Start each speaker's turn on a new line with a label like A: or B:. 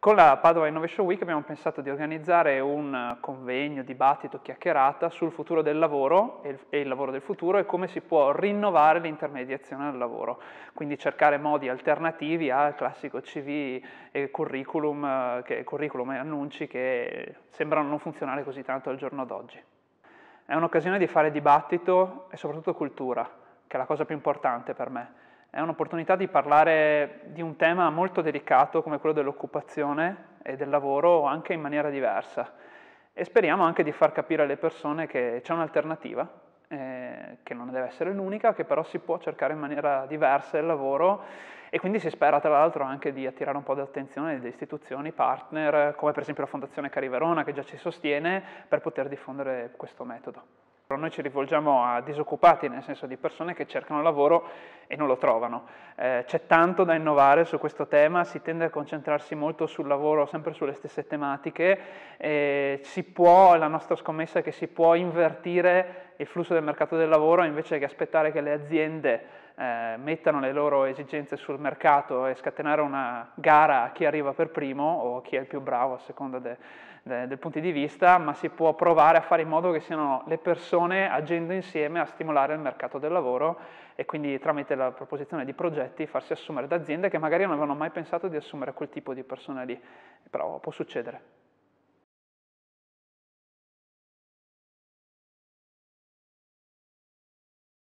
A: Con la Padova Innovation Week abbiamo pensato di organizzare un convegno, dibattito, chiacchierata sul futuro del lavoro e il lavoro del futuro e come si può rinnovare l'intermediazione del lavoro, quindi cercare modi alternativi al classico CV e curriculum, eh, che, curriculum e annunci che sembrano non funzionare così tanto al giorno d'oggi. È un'occasione di fare dibattito e soprattutto cultura, che è la cosa più importante per me è un'opportunità di parlare di un tema molto delicato come quello dell'occupazione e del lavoro anche in maniera diversa e speriamo anche di far capire alle persone che c'è un'alternativa, eh, che non deve essere l'unica, che però si può cercare in maniera diversa il lavoro e quindi si spera tra l'altro anche di attirare un po' di attenzione delle istituzioni partner come per esempio la Fondazione Cariverona che già ci sostiene per poter diffondere questo metodo. Noi ci rivolgiamo a disoccupati, nel senso di persone che cercano lavoro e non lo trovano. Eh, c'è tanto da innovare su questo tema, si tende a concentrarsi molto sul lavoro, sempre sulle stesse tematiche. Eh, si può, la nostra scommessa è che si può invertire il flusso del mercato del lavoro invece che aspettare che le aziende eh, mettano le loro esigenze sul mercato e scatenare una gara a chi arriva per primo o chi è il più bravo a seconda de, de, del punto di vista, ma si può provare a fare in modo che siano le persone agendo insieme a stimolare il mercato del lavoro e quindi tramite la proposizione di progetti farsi assumere da aziende che magari non avevano mai pensato di assumere quel tipo di persone lì, però può succedere.